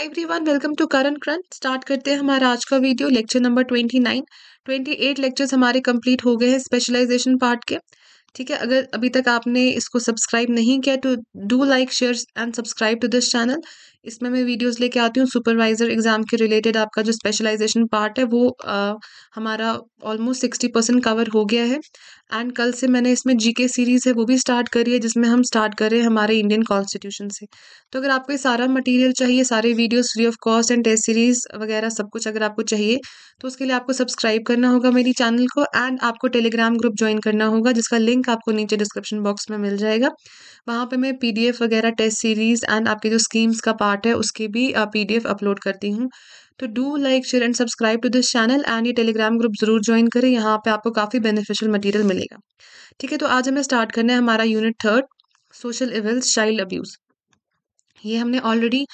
Hi everyone welcome to current current start करते हैं हमारा आज का video lecture number twenty nine twenty eight lectures हमारे कंप्लीट हो गए हैं स्पेशलाइजेशन पार्ट के ठीक है अगर अभी तक आपने इसको सब्सक्राइब नहीं किया तो do like share and subscribe to this channel इसमें मैं वीडियोस लेके आती हूँ सुपरवाइज़र एग्ज़ाम के रिलेटेड आपका जो स्पेशलाइजेशन पार्ट है वो आ, हमारा ऑलमोस्ट सिक्सटी परसेंट कवर हो गया है एंड कल से मैंने इसमें जीके सीरीज़ है वो भी स्टार्ट करी है जिसमें हम स्टार्ट कर रहे हैं हमारे इंडियन कॉन्स्टिट्यूशन से तो अगर आपको ये सारा मटेरियल चाहिए सारे videos free of cost and test series वगैरह सब कुछ अगर आपको चाहिए तो उसके लिए आपको सब्सक्राइब करना होगा मेरी चैनल को एंड आपको टेलीग्राम ग्रुप ज्वाइन करना होगा जिसका लिंक आपको नीचे डिस्क्रिप्शन बॉक्स में मिल जाएगा वहाँ पर मैं पी वगैरह टेस्ट सीरीज़ एंड आपके जो स्कीम्स का पार्ट पार्ट है उसकी भी पीडीएफ अपलोड करती हूँ तो do like share and subscribe to this channel and ये टेलीग्राम ग्रुप ज़रूर ज्वाइन करें यहाँ पे आपको काफ़ी बेनिफिशियल मटेरियल मिलेगा ठीक है तो आज हमें स्टार्ट करना है हमारा unit third social evils child abuse ये हमने ऑलरेडी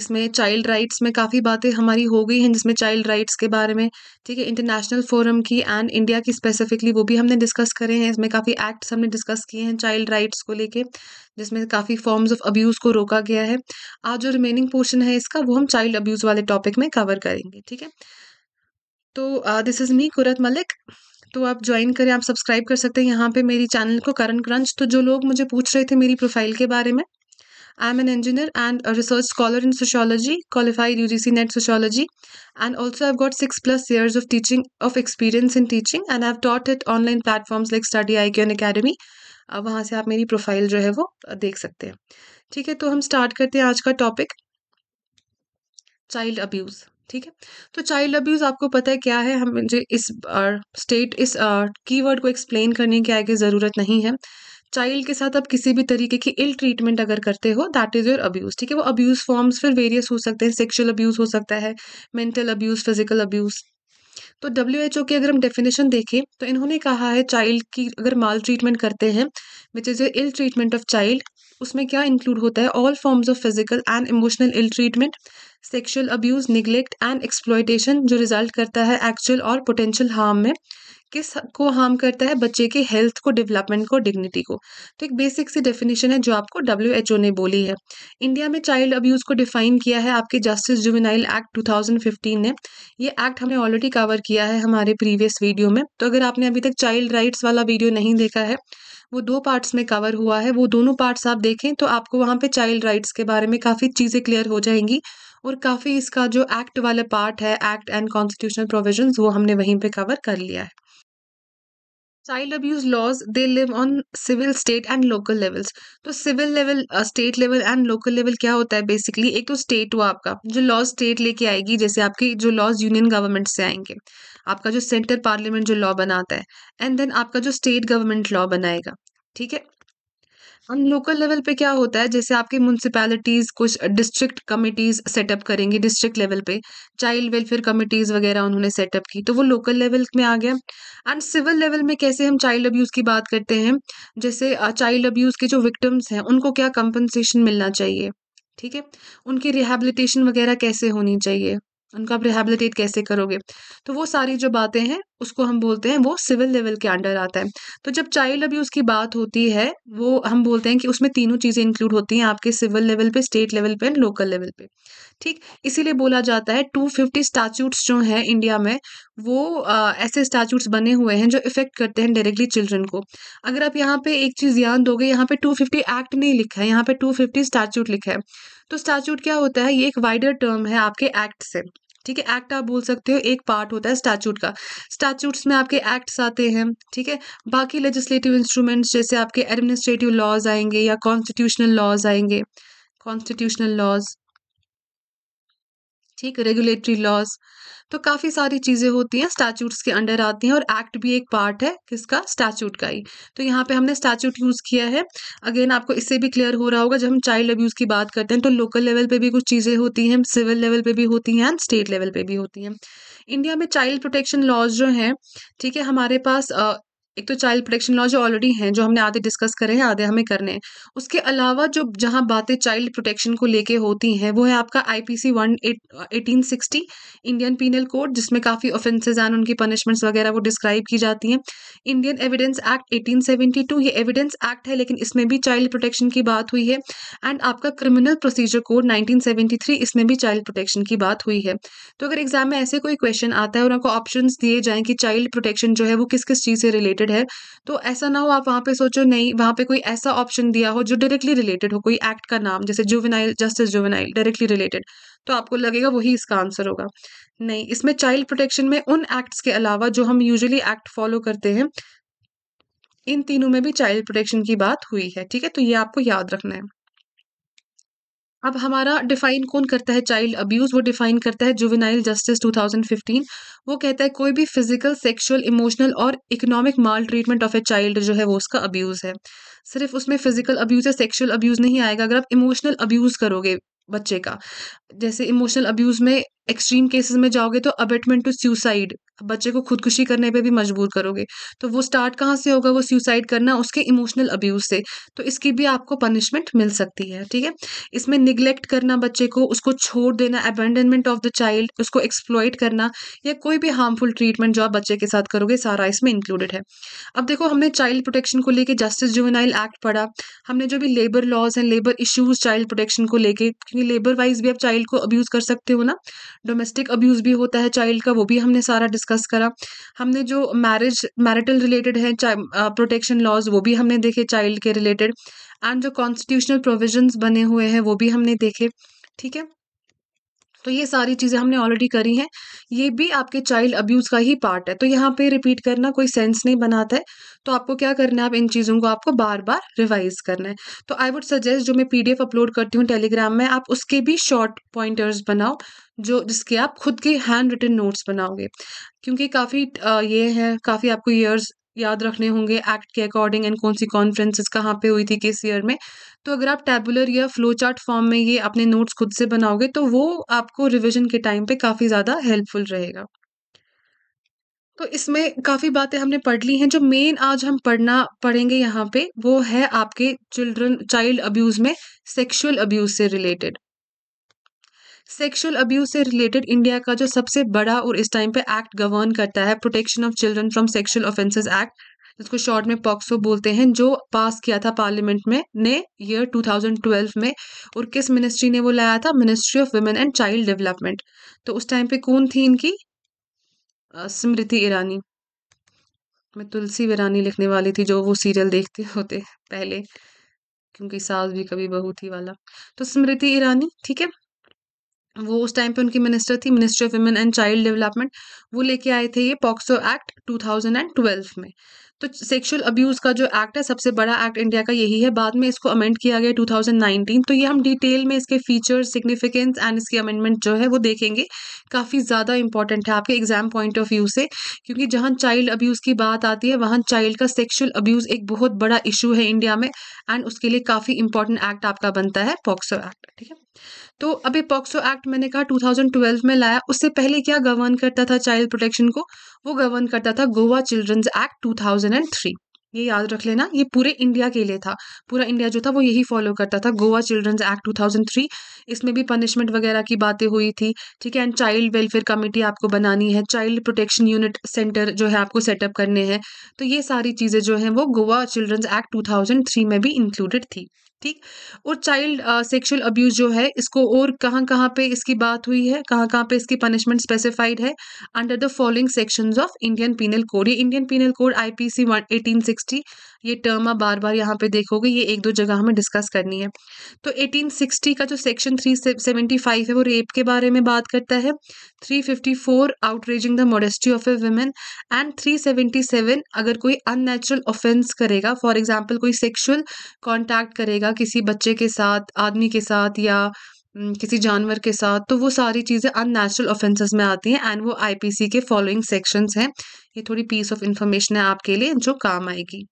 इसमें चाइल्ड राइट्स में काफ़ी बातें हमारी हो गई हैं जिसमें चाइल्ड राइट्स के बारे में ठीक है इंटरनेशनल फोरम की एंड इंडिया की स्पेसिफिकली वो भी हमने डिस्कस करे हैं इसमें काफ़ी एक्ट्स हमने डिस्कस किए हैं चाइल्ड राइट्स को लेके जिसमें काफ़ी फॉर्म्स ऑफ अब्यूज़ को रोका गया है आज जो रिमेनिंग पोर्शन है इसका वो हम चाइल्ड अब्यूज़ वाले टॉपिक में कवर करेंगे ठीक है तो this is me Qurat Malik तो आप ज्वाइन करें आप सब्सक्राइब कर सकते हैं यहाँ पे मेरी चैनल को करण क्रंच तो जो लोग मुझे पूछ रहे थे मेरी प्रोफाइल के बारे में I'm an engineer and a research scholar in sociology, qualified UGC Net Sociology, and also I've got six plus years of teaching of experience in teaching, and I've taught it online platforms like Study IQ and Academy. अब वहाँ से आप मेरी profile जो है वो देख सकते हैं ठीक है तो हम स्टार्ट करते हैं आज का टॉपिक चाइल्ड अब्यूज़ ठीक है तो चाइल्ड अब्यूज़ आपको पता है क्या है हम मुझे इस स्टेट इस कीवर्ड को एक्सप्लेन करने की आगे ज़रूरत नहीं है चाइल्ड के साथ आप किसी भी तरीके की इल ट्रीटमेंट अगर करते हो दैट इज़ योर अब्यूज़ ठीक है वो अब्यूज़ फॉर्म्स फिर वेरियस हो सकते हैं सेक्शुअल अब्यूज़ हो सकता है मेंटल अब्यूज़ फिजिकल अब्यूज़ तो डब्ल्यू एच ओ की अगर हम डेफिनेशन देखें तो इन्होंने कहा है चाइल्ड की अगर माल ट्रीटमेंट करते हैं which is a ill treatment of child उसमें क्या इंक्लूड होता है all forms of physical and emotional ill treatment sexual abuse neglect and exploitation जो रिजल्ट करता है एक्चुअल और पोटेंशियल हार्म में किस को हार्म करता है बच्चे के हेल्थ को डेवलपमेंट को डिग्निटी को तो एक बेसिक सी डेफिनेशन है जो आपको डब्ल्यू एच ओ ने बोली है इंडिया में चाइल्ड अब्यूज को डिफाइन किया है आपके जस्टिस जुबिनाइल एक्ट 2015 ने ये एक्ट हमने ऑलरेडी कवर किया है हमारे प्रीवियस वीडियो में तो अगर आपने अभी तक चाइल्ड राइट्स वाला वीडियो नहीं देखा है वो दो पार्ट्स में कवर हुआ है वो दोनों पार्ट्स आप देखें तो आपको वहाँ पे चाइल्ड राइट्स के बारे में काफ़ी चीज़ें क्लियर हो जाएंगी और काफ़ी इसका जो एक्ट वाला पार्ट है एक्ट एंड कॉन्स्टिट्यूशनल प्रोविजन वो हमने वहीं पर कवर कर लिया है child abuse laws they live on civil state and local levels तो civil level state level and local level क्या होता है बेसिकली एक तो स्टेट हुआ आपका जो लॉज स्टेट लेके आएगी जैसे आपके जो लॉज यूनियन गवर्नमेंट से आएंगे आपका जो सेंट्रल पार्लियामेंट जो लॉ बनाता है एंड देन आपका जो स्टेट गवर्नमेंट लॉ बनाएगा ठीक है हम लोकल लेवल पे क्या होता है जैसे आपकी म्यूनसिपैलिटीज़ कुछ डिस्ट्रिक्ट कमिटीज़ सेटअप करेंगे डिस्ट्रिक्ट लेवल पे चाइल्ड वेलफेयर कमिटीज़ वगैरह उन्होंने सेटअप की तो वो लोकल लेवल में आ गया एंड सिविल लेवल में कैसे हम चाइल्ड अब्यूज़ की बात करते हैं जैसे चाइल्ड अब्यूज़ के जो विक्टम्स हैं उनको क्या कंपनसेशन मिलना चाहिए ठीक है उनकी रिहेबिलिटेशन वगैरह कैसे होनी चाहिए उनको आप रिहेबिलिटेट कैसे करोगे तो वो सारी जो बातें हैं उसको हम बोलते हैं वो सिविल लेवल के अंडर आता है तो जब चाइल्ड अब्यूज़ की बात होती है वो हम बोलते हैं कि उसमें तीनों चीज़ें इंक्लूड होती हैं आपके सिविल लेवल पे स्टेट लेवल पे एंड लोकल लेवल पे ठीक इसीलिए बोला जाता है टू फिफ्टी स्टैचूट्स जो हैं इंडिया में वो आ, ऐसे स्टैचूट्स बने हुए हैं जो इफेक्ट करते हैं डायरेक्टली चिल्ड्रन को अगर आप यहाँ पे एक चीज़ ध्यान दोगे यहाँ पे टू फिफ्टी एक्ट नहीं लिखा है यहाँ पे टू फिफ्टी स्टैचूट लिखा है तो स्टैचूट क्या होता है ये एक वाइडर टर्म है आपके एक्ट से ठीक है एक्ट आप बोल सकते हो एक पार्ट होता है स्टैचूट का स्टैचूट्स में आपके एक्ट्स आते हैं ठीक है बाकी लेजिस्लेटिव इंस्ट्रूमेंट्स जैसे आपके एडमिनिस्ट्रेटिव लॉज आएंगे या कॉन्स्टिट्यूशनल लॉज आएंगे कॉन्स्टिट्यूशनल लॉज ठीक रेगुलेटरी लॉज तो काफ़ी सारी चीज़ें होती हैं स्टैचूट्स के अंडर आती हैं और एक्ट भी एक पार्ट है किसका स्टैचूट का ही तो यहाँ पे हमने स्टैचूट यूज़ किया है अगेन आपको इससे भी क्लियर हो रहा होगा जब हम चाइल्ड अब्यूज़ की बात करते हैं तो लोकल लेवल पर भी कुछ चीज़ें होती हैं सिविल लेवल पर भी होती हैं एंड स्टेट लेवल पर भी होती हैं इंडिया में चाइल्ड प्रोटेक्शन लॉज जो हैं ठीक है हमारे पास एक तो चाइल्ड प्रोटेक्शन लॉ जो ऑलरेडी हैं जो हमने आधे डिस्कस करे हैं आधे हमें करने हैं उसके अलावा जो जहाँ बातें चाइल्ड प्रोटेक्शन को लेके होती हैं वो है आपका IPC one eighteen sixty Indian penal code जिसमें काफ़ी ऑफेंसेज आने उनकी पनिशमेंट्स वगैरह वो डिस्क्राइब की जाती हैं Indian evidence act eighteen two ये एविडेंस एक्ट है लेकिन इसमें भी चाइल्ड प्रोटेक्शन की बात हुई है एंड आपका criminal procedure code nineteen seventy three इसमें भी चाइल्ड प्रोटेक्शन की बात हुई है तो अगर एग्जाम में ऐसे कोई क्वेश्चन आता है और आपको ऑप्शन दिए जाएँ कि चाइल्ड प्रोटेक्शन जो है वो किस किस चीज़ से रिलेटेड रिलेटेड है तो ऐसा ना हो आप वहाँ पे सोचो नहीं वहाँ पे कोई ऐसा ऑप्शन दिया हो जो डायरेक्टली रिलेटेड हो कोई एक्ट का नाम जैसे juvenile justice juvenile directly related तो आपको लगेगा वही इसका आंसर होगा नहीं इसमें चाइल्ड प्रोटेक्शन में उन एक्ट्स के अलावा जो हम यूजली एक्ट फॉलो करते हैं इन तीनों में भी चाइल्ड प्रोटेक्शन की बात हुई है ठीक है तो ये आपको याद रखना है अब हमारा डिफाइन कौन करता है चाइल्ड अब्यूज़ वो डिफाइन करता है जुविनाइल जस्टिस 2015 वो कहता है कोई भी फिजिकल सेक्सुअल इमोशनल और economic maltreatment of a child जो है वो उसका अब्यूज़ है सिर्फ उसमें फिजिकल अब्यूज़ या सेक्शुअल अब्यूज़ नहीं आएगा अगर आप इमोशनल अब्यूज़ करोगे बच्चे का जैसे इमोशनल अब्यूज़ में एक्सट्रीम केसेस में जाओगे तो अबेटमेंट टू सुसाइड बच्चे को खुदकुशी करने पे भी मजबूर करोगे तो वो स्टार्ट कहाँ से होगा वो सुसाइड करना उसके इमोशनल अब्यूज़ से तो इसकी भी आपको पनिशमेंट मिल सकती है ठीक है इसमें निगलेक्ट करना बच्चे को उसको छोड़ देना अबेंडनमेंट ऑफ द चाइल्ड उसको एक्सप्लॉयट करना या कोई भी हार्मफुल ट्रीटमेंट जो आप बच्चे के साथ करोगे सारा इसमें इंक्लूडेड है अब देखो हमने चाइल्ड प्रोटेक्शन को लेकर जस्टिस जुवेनाइल एक्ट पढ़ा हमने जो भी लेबर लॉज हैं लेबर इशूज़ चाइल्ड प्रोटेक्शन को लेके क्योंकि लेबर वाइज भी आप चाइल्ड को अब्यूज़ कर सकते हो ना डोमेस्टिक अब्यूज़ भी होता है चाइल्ड का वो भी हमने सारा डिस्कस करा हमने जो मैरिज मैरिटल रिलेटेड है प्रोटेक्शन लॉज वो भी हमने देखे चाइल्ड के रिलेटेड एंड जो कॉन्स्टिट्यूशनल प्रोविजंस बने हुए हैं वो भी हमने देखे ठीक है तो ये सारी चीज़ें हमने ऑलरेडी करी हैं ये भी आपके चाइल्ड अब्यूज़ का ही पार्ट है तो यहाँ पे रिपीट करना कोई सेंस नहीं बनाता है तो आपको क्या करना है आप इन चीज़ों को आपको बार बार रिवाइज करना है तो आई वुड सजेस्ट जो मैं पीडीएफ अपलोड करती हूँ टेलीग्राम में आप उसके भी शॉर्ट पॉइंटर्स बनाओ जो जिसके आप खुद के हैंड रिटन नोट्स बनाओगे क्योंकि काफ़ी ये है काफ़ी आपको ईयर्स याद रखने होंगे एक्ट के अकॉर्डिंग एंड कौन सी कॉन्फ्रेंसेस कहाँ पे हुई थी किस ईयर में तो अगर आप टेबुलर या फ्लो चार्ट फॉर्म में ये अपने नोट्स खुद से बनाओगे तो वो आपको रिविजन के टाइम पे काफ़ी ज़्यादा हेल्पफुल रहेगा तो इसमें काफ़ी बातें हमने पढ़ ली हैं जो मेन आज हम पढ़ना पढ़ेंगे यहाँ पे वो है आपके चिल्ड्रन चाइल्ड अब्यूज़ में सेक्सुअल अब्यूज़ से रिलेटेड सेक्सुअल अब्यूज से रिलेटेड इंडिया का जो सबसे बड़ा और इस टाइम पे एक्ट गवर्न करता है protection of children from sexual offences act जिसको शॉर्ट में पॉक्सो बोलते हैं जो पास किया था पार्लियामेंट में ने ईयर 2012 में और किस मिनिस्ट्री ने वो लाया था ministry of women and child development तो उस टाइम पे कौन थी इनकी स्मृति ईरानी मैं तुलसी वीरानी लिखने वाली थी जो वो सीरियल देखते होते पहले क्योंकि सास भी कभी बहू थी वाला तो स्मृति ईरानी ठीक है वो उस टाइम पे उनकी मिनिस्टर थी ministry of women and child development वो लेके आए थे ये पॉक्सो एक्ट 2012 में तो सेक्सुअल अब्यूज़ का जो एक्ट है सबसे बड़ा एक्ट इंडिया का यही है बाद में इसको अमेंड किया गया 2019 तो ये हम डिटेल में इसके फीचर्स सिग्निफिकेंस एंड इसके अमेंडमेंट जो है वो देखेंगे काफ़ी ज़्यादा इंपॉर्टेंट है आपके एग्जाम पॉइंट ऑफ व्यू से क्योंकि जहाँ चाइल्ड अब्यूज़ की बात आती है वहाँ चाइल्ड का सेक्शुअल अब्यूज़ एक बहुत बड़ा इशू है इंडिया में एंड उसके लिए काफ़ी इंपॉर्टेंट एक्ट आपका बनता है पॉक्सो एक्ट ठीक है तो अभी पॉक्सो एक्ट मैंने कहा 2012 में लाया उससे पहले क्या गवर्न करता था चाइल्ड प्रोटेक्शन को वो गवर्न करता था गोवा चिल्ड्रंस एक्ट 2003 ये याद रख लेना ये पूरे इंडिया के लिए था पूरा इंडिया जो था वो यही फॉलो करता था गोवा चिल्ड्रंस एक्ट 2003 इसमें भी पनिशमेंट वगैरह की बातें हुई थी ठीक है एंड चाइल्ड वेलफेयर कमेटी आपको बनानी है चाइल्ड प्रोटेक्शन यूनिट सेंटर जो है आपको सेटअप करने हैं तो ये सारी चीज़ें जो हैं वो गोवा चिल्ड्रंस एक्ट टू में भी इंक्लूडेड थी ठीक और चाइल्ड सेक्सुअल अब्यूज़ जो है इसको और कहाँ कहाँ पे इसकी बात हुई है कहाँ कहाँ पे इसकी पनिशमेंट स्पेसिफाइड है under the following sections of Indian penal code ये इंडियन पीनल कोड आईपीसी 1860 ये टर्म आप बार बार यहाँ पे देखोगे ये एक दो जगह हमें डिस्कस करनी है तो 1860 का जो सेक्शन 375 है वो रेप के बारे में बात करता है 354 outraging the modesty of a women and 377 अगर कोई अननेचुरल ऑफेंस करेगा फॉर एग्जाम्पल कोई सेक्शुअल कॉन्टैक्ट करेगा किसी बच्चे के साथ आदमी के साथ या किसी जानवर के साथ तो वो सारी चीज़ें अननेचुरल ऑफेंसेस में आती हैं एंड वो आईपीसी के फॉलोइंग सेक्शंस हैं ये थोड़ी पीस ऑफ इन्फॉर्मेशन है आपके लिए जो काम आएगी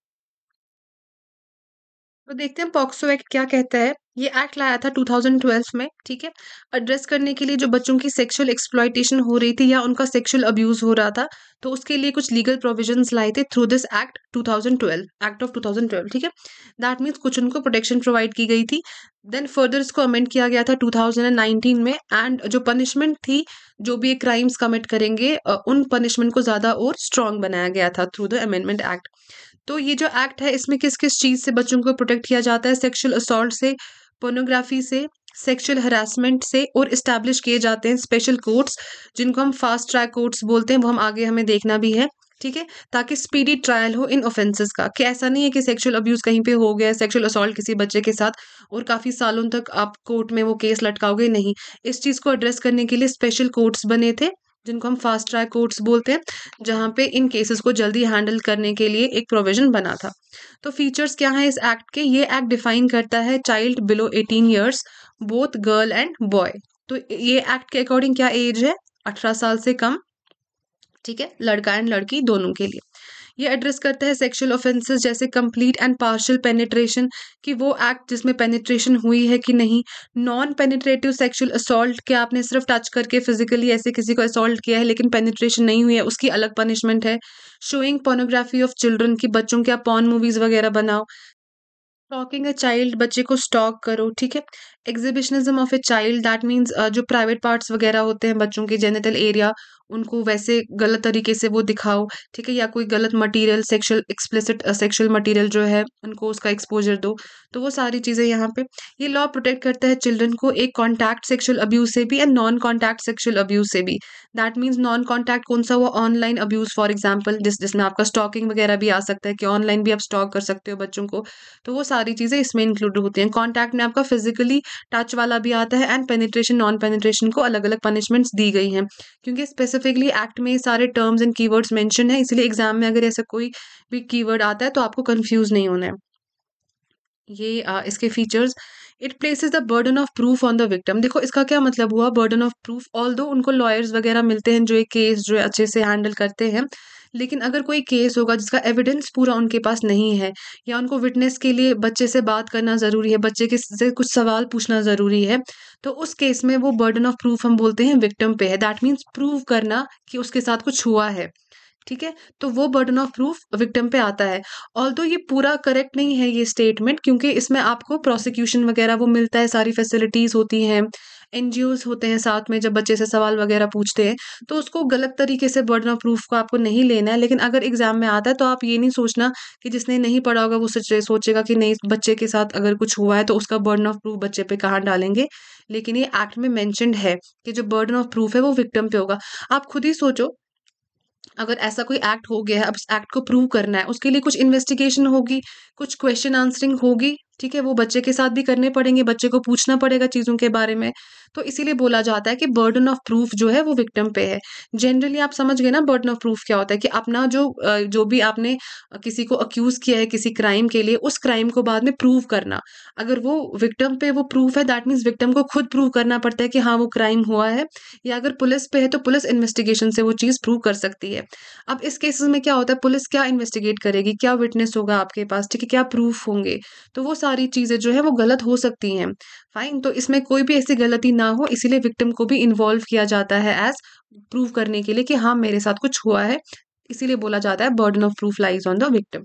तो देखते हैं पॉक्सो एक्ट क्या कहता है ये एक्ट लाया था 2012 में ठीक है एड्रेस करने के लिए जो बच्चों की सेक्सुअल एक्सप्लॉयटेशन हो रही थी या उनका सेक्सुअल अब्यूज हो रहा था तो उसके लिए कुछ लीगल प्रोविजंस लाए थे through this act 2012 act of 2012 ठीक है दैट मीन्स कुछ उनको प्रोटेक्शन प्रोवाइड की गई थी देन फर्दर इसको अमेंड किया गया था टू में एंड जो पनिशमेंट थी जो भी क्राइम्स कमिट करेंगे उन पनिशमेंट को ज़्यादा और स्ट्रॉन्ग बनाया गया था थ्रू द अमेंडमेंट एक्ट तो ये जो एक्ट है इसमें किस किस चीज़ से बच्चों को प्रोटेक्ट किया जाता है सेक्शुअल असोल्ट से पोर्नोग्राफी से सेक्सुअल हरासमेंट से और इस्टेब्लिश किए जाते हैं स्पेशल कोर्ट्स जिनको हम फास्ट ट्रैक कोर्ट्स बोलते हैं वो हम आगे हमें देखना भी है ठीक है ताकि स्पीडी ट्रायल हो इन ऑफेंसेस का कि ऐसा नहीं है कि सेक्सुअल अब्यूज़ कहीं पे हो गया सेक्सुअल असॉल्ट किसी बच्चे के साथ और काफ़ी सालों तक आप कोर्ट में वो केस लटकाओगे नहीं इस चीज़ को एड्रेस करने के लिए स्पेशल कोर्ट्स बने थे जिनको हम फास्ट ट्रैक कोर्ट्स बोलते हैं जहाँ पे इन केसेस को जल्दी हैंडल करने के लिए एक प्रोविजन बना था तो फीचर्स क्या हैं इस एक्ट के ये एक्ट डिफाइन करता है child below eighteen years both girl and boy तो ये एक्ट के अकॉर्डिंग क्या एज है अठारह साल से कम ठीक है लड़का एंड लड़की दोनों के लिए ये एड्रेस करता है सेक्शुअल ऑफेंसेस जैसे कंप्लीट एंड पार्शियल पेनिट्रेशन कि वो एक्ट जिसमें पेनिट्रेशन हुई है कि नहीं नॉन पेनिट्रेटिव सेक्शुअल असोल्ट कि आपने सिर्फ टच करके फिजिकली ऐसे किसी को असोल्ट किया है लेकिन पेनिट्रेशन नहीं हुई है उसकी अलग पनिशमेंट है शोइंग पोर्नोग्राफी ऑफ चिल्ड्रन की बच्चों के आप पॉन मूवीज़ वगैरह बनाओ स्टॉकिंग अ चाइल्ड बच्चे को स्टॉक करो ठीक है exhibitionism of a child that means जो प्राइवेट पार्ट्स वगैरह होते हैं बच्चों के जेनेटल एरिया उनको वैसे गलत तरीके से वो दिखाओ ठीक है या कोई गलत material sexual explicit sexual material जो है उनको उसका एक्सपोजर दो तो वो सारी चीज़ें यहाँ पे ये लॉ प्रोटेक्ट करता है चिल्ड्रन को एक कॉन्टैक्ट सेक्शुअल अब्यूज से भी and non contact sexual abuse से भी दैट मीन्स नॉन कॉन्टैक्ट कौन सा हुआ ऑनलाइन अब्यूज फॉर एग्जाम्पल जिस जिसमें आपका स्टॉकिंग वगैरह भी आ सकता है कि ऑनलाइन भी आप स्टॉक कर सकते हो बच्चों को तो वो सारी चीज़ें इसमें इंक्लूड होती हैं कॉन्टैक्ट में आपका फिजिकली टच वाला भी आता है एंड पेनिट्रेशन नॉन पेनिट्रेशन को अलग अलग पनिशमेंट्स दी गई हैं क्योंकि स्पेसिफिकली एक्ट में सारे टर्म्स एंड कीवर्ड्स मेंशन है इसलिए एग्जाम में अगर ऐसा कोई भी कीवर्ड आता है तो आपको कंफ्यूज नहीं होना है ये आ, इसके features it place the burden of proof on the victim देखो इसका क्या मतलब हुआ बर्डन ऑफ प्रूफ ऑल दो उनको लॉयर्स वगैरह मिलते हैं जो ये केस जो अच्छे से हैंडल करते हैं लेकिन अगर कोई केस होगा जिसका एविडेंस पूरा उनके पास नहीं है या उनको विटनेस के लिए बच्चे से बात करना ज़रूरी है बच्चे के से कुछ सवाल पूछना ज़रूरी है तो उस केस में वो बर्डन ऑफ प्रूफ हम बोलते हैं विक्टम पे है दैट मीन्स प्रूव करना कि उसके साथ कुछ हुआ है ठीक है तो वो बर्डन ऑफ प्रूफ विक्टम पे आता है ऑल ये पूरा करेक्ट नहीं है ये स्टेटमेंट क्योंकि इसमें आपको प्रोसिक्यूशन वगैरह वो मिलता है सारी फैसिलिटीज़ होती हैं एन होते हैं साथ में जब बच्चे से सवाल वगैरह पूछते हैं तो उसको गलत तरीके से बर्डन ऑफ प्रूफ को आपको नहीं लेना है लेकिन अगर एग्जाम में आता है तो आप ये नहीं सोचना कि जिसने नहीं पढ़ा होगा वो सोचेगा कि नहीं बच्चे के साथ अगर कुछ हुआ है तो उसका बर्डन ऑफ प्रूफ बच्चे पे कहाँ डालेंगे लेकिन ये एक्ट में मैंशनड है कि जो बर्डन ऑफ प्रूफ है वो विक्टम पे होगा आप खुद ही सोचो अगर ऐसा कोई एक्ट हो गया है अब इस एक्ट को प्रूव करना है उसके लिए कुछ इन्वेस्टिगेशन होगी कुछ क्वेश्चन आंसरिंग होगी ठीक है वो बच्चे के साथ भी करने पड़ेंगे बच्चे को पूछना पड़ेगा चीज़ों के बारे में तो इसीलिए बोला जाता है कि बर्डन ऑफ प्रूफ जो है वो विक्टम पे है जनरली आप समझ गए ना बर्डन ऑफ प्रूफ क्या होता है कि अपना जो जो भी आपने किसी को अक्यूज़ किया है किसी क्राइम के लिए उस क्राइम को बाद में प्रूव करना अगर वो विक्टम पे वो प्रूफ है दैट मीन्स विक्टम को खुद प्रूव करना पड़ता है कि हाँ वो क्राइम हुआ है या अगर पुलिस पे है तो पुलिस इन्वेस्टिगेशन से वो चीज़ प्रूव कर सकती है अब इस केसेस में क्या होता है पुलिस क्या इन्वेस्टिगेट करेगी क्या विटनेस होगा आपके पास ठीक है क्या प्रूफ होंगे तो वो सारे सारी चीज़ें जो है वो गलत हो सकती हैं फाइन तो इसमें कोई भी ऐसी गलती ना हो इसीलिए विक्टिम को भी इन्वॉल्व किया जाता है एज प्रूव करने के लिए कि हाँ मेरे साथ कुछ हुआ है इसीलिए बोला जाता है burden of proof lies on the victim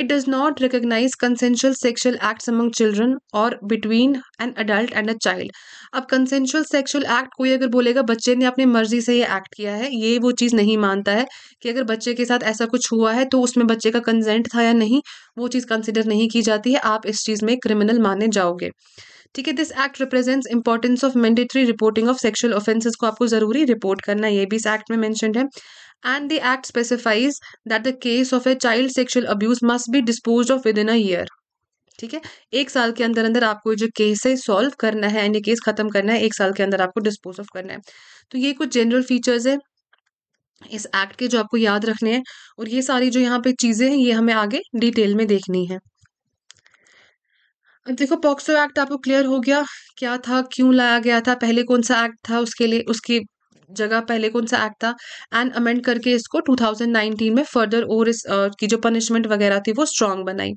it does not recognise consensual sexual acts among children और between an adult and a child अब कंसेंशुअल सेक्शुअल एक्ट कोई अगर बोलेगा बच्चे ने अपनी मर्जी से ये एक्ट किया है ये वो चीज़ नहीं मानता है कि अगर बच्चे के साथ ऐसा कुछ हुआ है तो उसमें बच्चे का कंजेंट था या नहीं वो चीज़ कंसिडर नहीं की जाती है आप इस चीज़ में क्रिमिनल माने जाओगे ठीक है this act represents importance of mandatory reporting of sexual offences को आपको ज़रूरी रिपोर्ट करना ये भी इस एक्ट में मैंशनड है and the act specifies that the case of a child sexual abuse must be disposed of within a year ठीक है एक साल के अंदर अंदर आपको जो केस है सॉल्व करना है यानी केस खत्म करना है एक साल के अंदर आपको डिस्पोज ऑफ करना है तो ये कुछ जनरल फीचर्स है इस एक्ट के जो आपको याद रखने हैं और ये सारी जो यहाँ पे चीज़ें हैं ये हमें आगे डिटेल में देखनी है देखो पॉक्सो एक्ट आपको क्लियर हो गया क्या था क्यों लाया गया था पहले कौन सा एक्ट था उसके लिए उसकी जगह पहले कौन सा एक्ट था एंड अमेंड करके इसको 2019 में फर्दर और इस uh, की जो पनिशमेंट वगैरह थी वो स्ट्रांग बनाई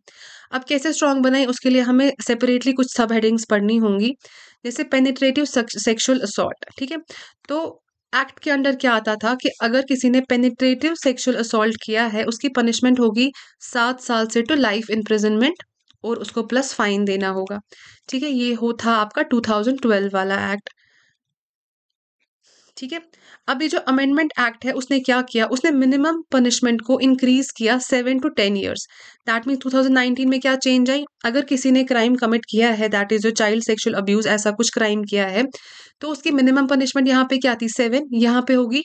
अब कैसे स्ट्रांग बनाई उसके लिए हमें सेपरेटली कुछ सब हेडिंग्स पढ़नी होंगी जैसे पेनिट्रेटिव सेक्शुअल असॉल्ट ठीक है तो एक्ट के अंडर क्या आता था कि अगर किसी ने पेनिट्रेटिव सेक्शुअल असॉल्ट किया है उसकी पनिशमेंट होगी सात साल से टू लाइफ इम्प्रिजनमेंट और उसको प्लस फाइन देना होगा ठीक है ये हो था आपका 2012 वाला एक्ट ठीक है अब ये जो अमेंडमेंट एक्ट है उसने क्या किया उसने मिनिमम पनिशमेंट को इंक्रीज किया seven to ten years that mean 2019 में क्या चेंज आई अगर किसी ने क्राइम कमिट किया है that is a child sexual abuse ऐसा कुछ क्राइम किया है तो उसकी मिनिमम पनिशमेंट यहाँ पे क्या थी सेवन यहाँ पे होगी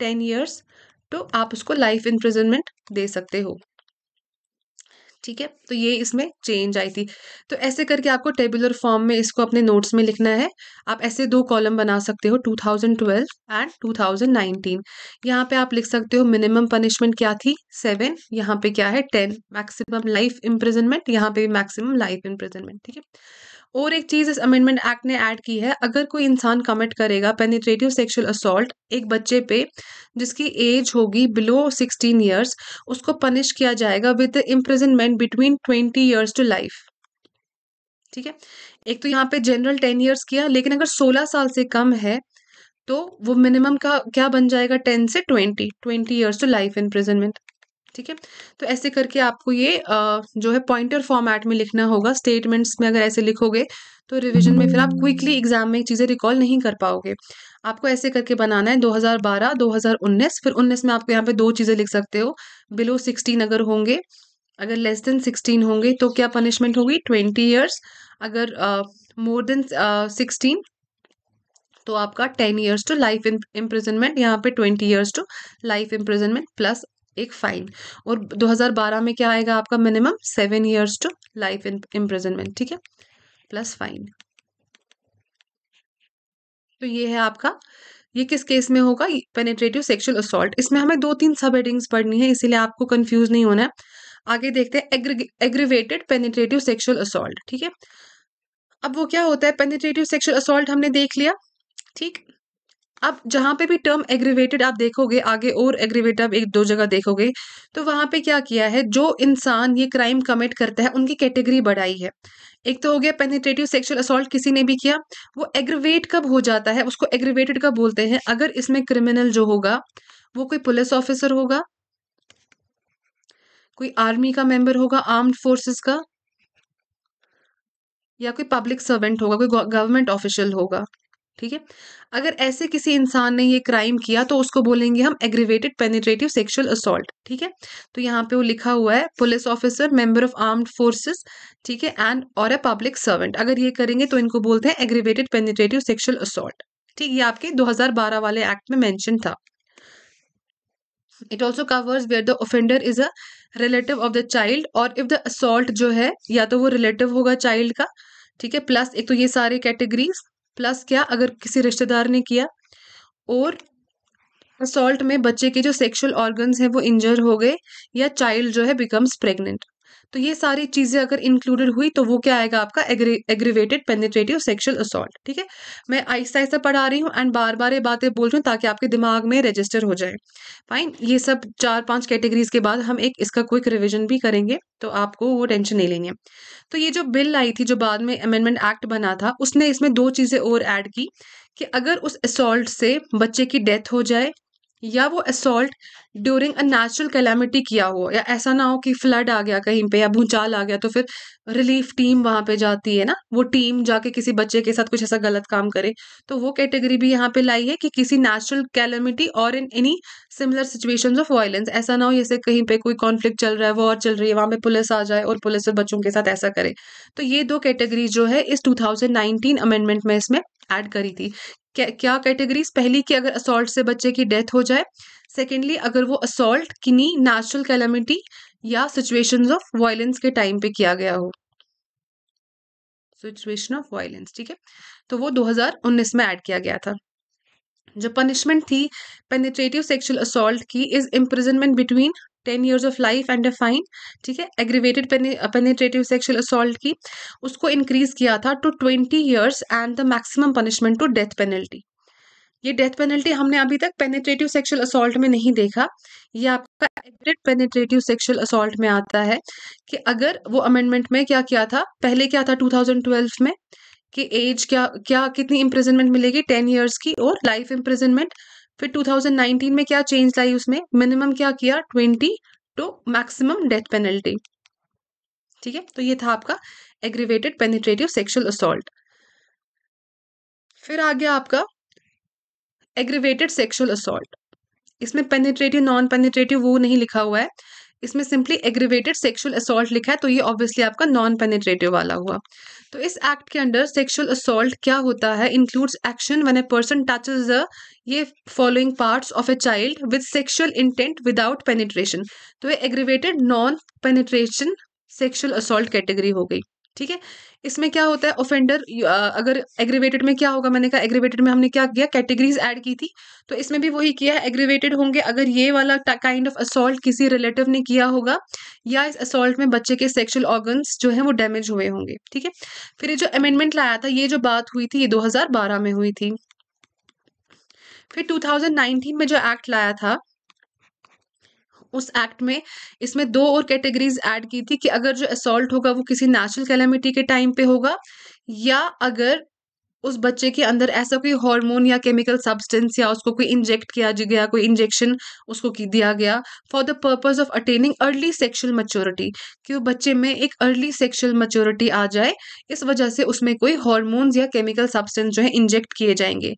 टेन ईयर्स तो आप उसको लाइफ इंप्रिजनमेंट दे सकते हो ठीक है तो ये इसमें चेंज आई थी तो ऐसे करके आपको टेबुलर फॉर्म में इसको अपने नोट्स में लिखना है आप ऐसे दो कॉलम बना सकते हो 2012 एंड 2019 यहाँ पे आप लिख सकते हो मिनिमम पनिशमेंट क्या थी सेवन यहाँ पे क्या है टेन मैक्सिमम लाइफ इम्प्रिजनमेंट यहाँ पे भी मैक्सिमम लाइफ इम्प्रिजनमेंट ठीक है और एक चीज़ इस अमेंडमेंट एक्ट ने ऐड की है अगर कोई इंसान कमिट करेगा पेनिट्रेटिव सेक्सुअल असोल्ट एक बच्चे पे जिसकी एज होगी बिलो सिक्सटीन ईयर्स उसको पनिश किया जाएगा with imprisonment between twenty years to life ठीक है एक तो यहाँ पे जनरल टेन ईयर्स किया लेकिन अगर सोलह साल से कम है तो वो मिनिमम का क्या बन जाएगा टेन से twenty twenty years to life imprisonment ठीक है तो ऐसे करके आपको ये जो है पॉइंटर फॉर्मेट में लिखना होगा स्टेटमेंट्स में अगर ऐसे लिखोगे तो रिवीजन में फिर आप क्विकली एग्जाम में चीज़ें रिकॉल नहीं कर पाओगे आपको ऐसे करके बनाना है 2012 2019 फिर 19 में आपको यहाँ पे दो चीज़ें लिख सकते हो बिलो 16 अगर होंगे अगर लेस देन 16 होंगे तो क्या पनिशमेंट होगी 20 ईयर्स अगर मोर देन सिक्सटीन तो आपका ten years to life imprisonment यहाँ पे twenty years to life imprisonment plus एक फाइन और 2012 में क्या आएगा आपका minimum seven years to life in imprisonment ठीक है प्लस फाइन तो ये है आपका ये किस केस में होगा पेनेट्रेटिव सेक्शुअल असोल्ट इसमें हमें दो तीन सब हेडिंग्स पढ़नी है इसीलिए आपको कंफ्यूज नहीं होना है आगे देखते हैं एग्रीवेटेड पेनेट्रेटिव सेक्शुअल असोल्ट ठीक है अब वो क्या होता है पेनेट्रेटिव सेक्शुअल असोल्ट हमने देख लिया ठीक अब जहाँ पे भी टर्म एग्रीवेटेड आप देखोगे आगे और एग्रीवेट आप एक दो जगह देखोगे तो वहाँ पे क्या किया है जो इंसान ये क्राइम कमिट करता है उनकी कैटेगरी बढ़ाई है एक तो हो गया पेनिट्रेटिव सेक्शुअल असॉल्ट किसी ने भी किया वो एग्रीवेट कब हो जाता है उसको एग्रीवेटेड कब बोलते हैं अगर इसमें क्रिमिनल जो होगा वो कोई पुलिस ऑफिसर होगा कोई आर्मी का मेंबर होगा आर्म्ड फोर्सेस का या कोई पब्लिक सर्वेंट होगा कोई गवर्नमेंट ऑफिशियल होगा ठीक है अगर ऐसे किसी इंसान ने ये क्राइम किया तो उसको बोलेंगे हम एग्रीवेटेड पेनिट्रेटिव सेक्शुअल असोल्ट ठीक है तो यहाँ पे वो लिखा हुआ है police officer member of armed forces ठीक है एंड और ए पब्लिक सर्वेंट अगर ये करेंगे तो इनको बोलते हैं एग्रीवेटेड पेनिट्रेटिव सेक्शुअल असोल्ट ठीक ये आपके 2012 वाले एक्ट में मैंशन था it also covers where the offender is a relative of the child और इफ द असोल्ट जो है या तो वो रिलेटिव होगा चाइल्ड का ठीक है प्लस एक तो ये सारे कैटेगरीज प्लस क्या अगर किसी रिश्तेदार ने किया और असॉल्ट में बच्चे के जो सेक्सुअल ऑर्गन्स हैं वो इंजर हो गए या चाइल्ड जो है बिकम्स प्रेग्नेंट तो ये सारी चीज़ें अगर इंक्लूडेड हुई तो वो क्या आएगा आपका एग्रीवेटेड पेनिट्रेटिव सेक्शुअल असोल्ट ठीक है मैं आहिस्ता आहिस्ता पढ़ा रही हूँ एंड बार बार ये बातें बोल रही हूँ ताकि आपके दिमाग में रजिस्टर हो जाए फाइन ये सब चार पांच कैटेगरीज के बाद हम एक इसका क्विक रिविजन भी करेंगे तो आपको वो टेंशन नहीं लेनी है तो ये जो बिल आई थी जो बाद में अमेंडमेंट एक्ट बना था उसने इसमें दो चीज़ें और ऐड की कि अगर उस असोल्ट से बच्चे की डेथ हो जाए या वो assault during a natural calamity किया हो या ऐसा ना हो कि फ्लड आ गया कहीं पे या भूचाल आ गया तो फिर रिलीफ टीम वहां पे जाती है ना वो टीम जाके किसी बच्चे के साथ कुछ ऐसा गलत काम करे तो वो कैटेगरी भी यहाँ पे लाई है कि किसी नेचुरल कैलामिटी और in any similar situation of violence ऐसा ना हो जैसे कहीं पे कोई कॉन्फ्लिक्ट चल रहा है वॉर चल रही है वहां पे पुलिस आ जाए और पुलिस और बच्चों के साथ ऐसा करे तो ये दो कैटेगरी जो है इस टू अमेंडमेंट में इसमें ऐड करी थी क्या क्या कैटेगरीज पहली की अगर असोल्ट से बच्चे की डेथ हो जाए सेकेंडली अगर वो असोल्ट किन्नी नेचुरल कैलॉमिटी या सिचुएशन ऑफ वायलेंस के टाइम पे किया गया हो सिचुएशन ऑफ वायलेंस ठीक है तो वो 2019 में ऐड किया गया था जो पनिशमेंट थी पेनिट्रेटिव सेक्सुअल असोल्ट की is imprisonment between ten years of life and fine ठीक है एग्रीवेटेड पेनिट्रेटिव सेक्शुअल असोल्ट की उसको इंक्रीज किया था to twenty years and the maximum punishment to death penalty ये डेथ पेनल्टी हमने अभी तक पेनेट्रेटिव सेक्शुअल असोल्ट में नहीं देखा ये आपका एग्रेड पेनेट्रेटिव सेक्शुअल असोल्ट में आता है कि अगर वो अमेंडमेंट में क्या किया था पहले क्या था 2012 में कि एज क्या क्या कितनी इम्प्रिजनमेंट मिलेगी टेन ईयर्स की और लाइफ इम्प्रिजनमेंट फिर 2019 में क्या चेंज लाई उसमें मिनिमम क्या किया 20 टू मैक्सिमम डेथ पेनल्टी ठीक है तो ये था आपका एग्रीवेटेड पेनिट्रेटिव सेक्शुअल असोल्ट फिर आ गया आपका एग्रीवेटेड सेक्शुअल असोल्ट इसमें पेनिट्रेटिव नॉन पेनिट्रेटिव वो नहीं लिखा हुआ है इसमें सिंपली एग्रीवेटेड सेक्शुअल असोल्ट लिखा है तो ये ऑब्वियसली आपका नॉन पेनिट्रेटिव वाला हुआ तो इस एक्ट के अंडर सेक्शुअल असोल्ट क्या होता है includes action one a person touches ये following parts of a child with sexual intent without penetration तो ये aggravated non penetration sexual assault category हो गई ठीक है इसमें क्या होता है ऑफेंडर अगर एग्रीवेटेड में क्या होगा मैंने कहा एग्रीवेटेड में हमने क्या किया कैटेगरीज ऐड की थी तो इसमें भी वही किया है एग्रीवेटेड होंगे अगर ये वाला काइंड ऑफ असोल्ट किसी रिलेटिव ने किया होगा या इस असोल्ट में बच्चे के सेक्शुअल ऑर्गन्स जो है वो डैमेज हुए होंगे ठीक है फिर ये जो अमेंडमेंट लाया था ये जो बात हुई थी ये दो में हुई थी फिर 2019 में जो एक्ट लाया था उस एक्ट में इसमें दो और कैटेगरीज ऐड की थी कि अगर जो असोल्ट होगा वो किसी नेचुरल कैलामिटी के टाइम पे होगा या अगर उस बच्चे के अंदर ऐसा कोई हार्मोन या केमिकल सब्सटेंस या उसको कोई इंजेक्ट किया गया कोई इंजेक्शन उसको दिया गया for the purpose of attaining early sexual maturity कि बच्चे में एक अर्ली सेक्शुअल मच्योरिटी आ जाए इस वजह से उसमें कोई हॉर्मोन्स या केमिकल सब्सटेंस जो है इंजेक्ट किए जाएंगे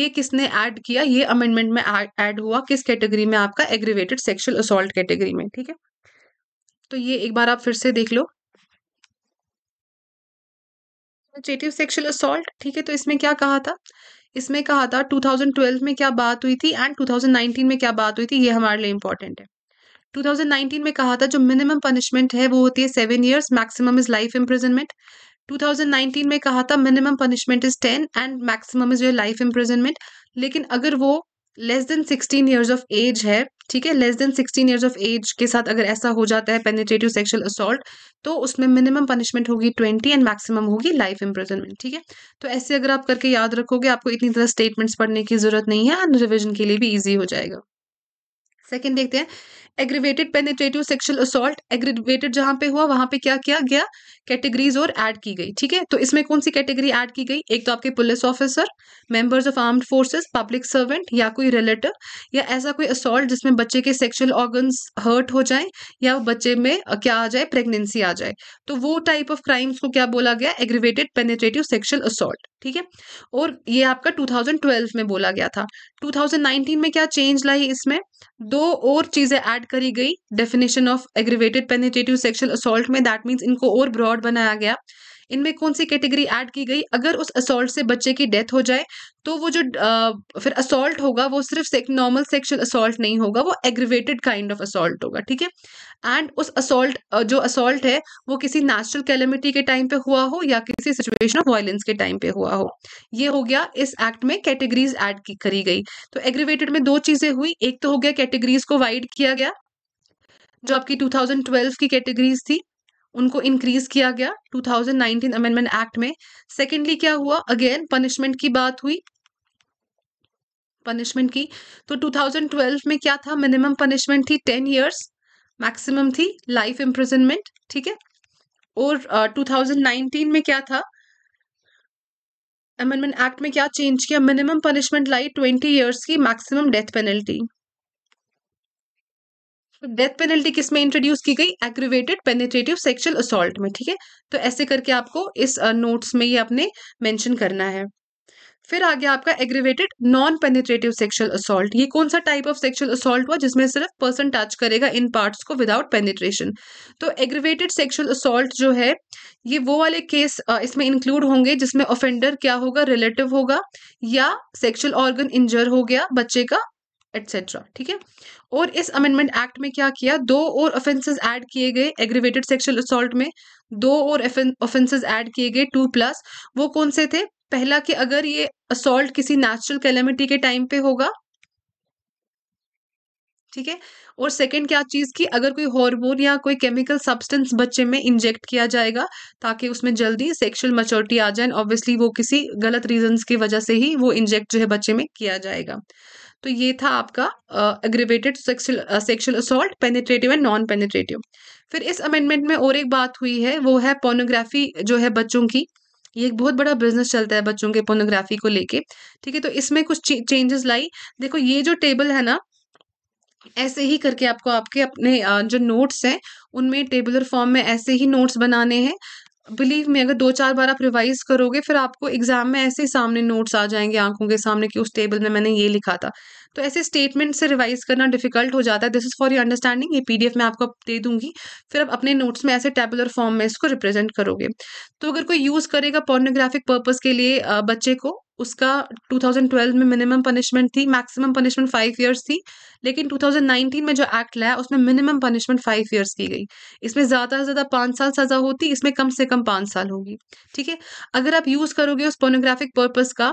ये किसने ऐड किया ये अमेंडमेंट में ऐड हुआ किस कैटेगरी में आपका एग्रीवेटेड सेक्शुअल असोल्ट कैटेगरी में ठीक है तो ये एक बार आप फिर से देख लो कॉन्सेक्यूटिव सेक्शुअल असॉल्ट ठीक है तो इसमें क्या कहा था इसमें कहा था 2012 में क्या बात हुई थी एंड 2019 में क्या बात हुई थी ये हमारे लिए इंपॉर्टेंट है 2019 में कहा था जो मिनिमम पनिशमेंट है वो होती है seven years maximum is life imprisonment 2019 में कहा था minimum punishment is ten and maximum is your life imprisonment लेकिन अगर वो less than sixteen years of age है ठीक है less than sixteen years of age के साथ अगर ऐसा हो जाता है पेनिटेटिव सेक्शुअल असॉल्ट तो उसमें मिनिमम पनिशमेंट होगी ट्वेंटी एंड मैक्सिमम होगी लाइफ इम्प्रिजनमेंट ठीक है तो ऐसे अगर आप करके याद रखोगे आपको इतनी तरह स्टेटमेंट्स पढ़ने की जरूरत नहीं है एंड रिविजन के लिए भी ईजी हो जाएगा सेकेंड देखते हैं aggravated penetrative sexual assault aggravated जहाँ पे हुआ वहाँ पे क्या किया गया कैटेगरीज और ऐड की गई ठीक है तो इसमें कौन सी कैटेगरी ऐड की गई एक तो आपके police officer members of armed forces public servant या कोई रिलेटिव या ऐसा कोई असोल्ट जिसमें बच्चे के सेक्शुअल ऑर्गन्स हर्ट हो जाए या बच्चे में क्या आ जाए प्रेगनेंसी आ जाए तो वो टाइप ऑफ क्राइम्स को क्या बोला गया एग्रीवेटेड पेनिट्रेटिव सेक्शुअल असोल्ट ठीक है और ये आपका 2012 में बोला गया था 2019 में क्या चेंज लाई इसमें दो और चीज़ें ऐड करी गई definition of aggravated penetrative sexual assault में दैट मीन्स इनको और ब्रॉड बनाया गया इनमें कौन सी कैटेगरी ऐड की गई अगर उस असोल्ट से बच्चे की डेथ हो जाए तो वो जो आ, फिर असोल्ट होगा वो सिर्फ से, नॉर्मल सेक्शुअल असोल्ट नहीं होगा वो एग्रीवेटेड काइंड ऑफ असोल्ट होगा ठीक है एंड उस असोल्ट जो असोल्ट है वो किसी नेचुरल कैलमिटी के टाइम पे हुआ हो या किसी सिचुएशन ऑफ वायलेंस के टाइम पे हुआ हो ये हो गया इस एक्ट में कैटेगरीज ऐड करी गई तो एग्रीवेटेड में दो चीजें हुई एक तो हो गया कैटेगरीज को वाइड किया गया जो आपकी 2012 की कैटेगरीज थी उनको इंक्रीज किया गया 2019 अमेंडमेंट एक्ट में सेकेंडली क्या हुआ अगेन पनिशमेंट की बात हुई पनिशमेंट की तो 2012 में क्या था मिनिमम पनिशमेंट थी टेन ईयर्स मैक्सिमम थी लाइफ इम्प्रिजनमेंट ठीक है और uh, 2019 में क्या था अमेंडमेंट एक्ट में क्या चेंज किया मिनिमम पनिशमेंट लाई ट्वेंटी ईयर्स की maximum death penalty death penalty किस में इंट्रोड्यूस की गई एग्रीवेटेड पेनिट्रेटिव सेक्शुअल असोल्ट में ठीक है तो ऐसे करके आपको इस नोट्स में ये आपने मेंशन करना है फिर आ गया आपका aggravated non penetrative sexual assault ये कौन सा टाइप ऑफ सेक्सुअल असोल्ट हुआ जिसमें सिर्फ पर्सन टच करेगा इन पार्ट्स को विदाउट पेनिट्रेशन तो एग्रीवेटेड सेक्शुअल असोल्ट जो है ये वो वाले केस इसमें इंक्लूड होंगे जिसमें ऑफेंडर क्या होगा रिलेटिव होगा या सेक्सुअल ऑर्गन इंजर हो गया बच्चे का एटसेट्रा ठीक है और इस अमेंडमेंट एक्ट में क्या किया दो और ऑफेंसेस ऐड किए गए एग्रीवेटेड सेक्सुअल असोल्ट में दो और ऑफेंसेस ऐड किए गए टू प्लस वो कौन से थे पहला कि अगर ये असोल्ट किसी नेचुरल कैलेमिटी के टाइम पे होगा ठीक है और सेकंड क्या चीज़ की अगर कोई हार्मोन या कोई केमिकल सब्सटेंस बच्चे में इंजेक्ट किया जाएगा ताकि उसमें जल्दी सेक्सुअल मच्योरिटी आ जाए ऑब्वियसली वो किसी गलत रीजंस की वजह से ही वो इंजेक्ट जो है बच्चे में किया जाएगा तो ये था आपका aggravated sexual assault penetrative and non penetrative फिर इस अमेंडमेंट में और एक बात हुई है वो है पोर्नोग्राफी जो है बच्चों की ये एक बहुत बड़ा बिजनेस चलता है बच्चों के पोर्नोग्राफी को लेके ठीक है तो इसमें कुछ चेंजेस लाई देखो ये जो टेबल है ना ऐसे ही करके आपको आपके अपने जो नोट्स हैं उनमें टेबुलर फॉर्म में ऐसे ही नोट्स बनाने हैं बिलीव में अगर दो चार बार आप रिवाइज करोगे फिर आपको एग्जाम में ऐसे ही सामने नोट्स आ जाएंगे आंखों के सामने कि उस टेबल में मैंने ये लिखा था तो ऐसे स्टेटमेंट से रिवाइज करना डिफिकल्ट हो जाता है this is for you understanding ये पीडीएफ मैं आपको दे दूंगी फिर आप अपने नोट्स में ऐसे टेबुलर फॉर्म में इसको रिप्रेजेंट करोगे तो अगर कोई यूज़ करेगा पोर्नोग्राफिक पर्पज़ के लिए बच्चे को उसका 2012 में मिनिमम पनिशमेंट थी मैक्सिमम पनिशमेंट फाइव ईयर्स थी लेकिन 2019 में जो एक्ट लाया उसमें मिनिमम पनिशमेंट फाइव ईयर्स की गई इसमें ज़्यादा से ज़्यादा पाँच साल सज़ा होती इसमें कम से कम पाँच साल होगी ठीक है अगर आप यूज़ करोगे उस पोर्नोग्राफिक पर्पज़ का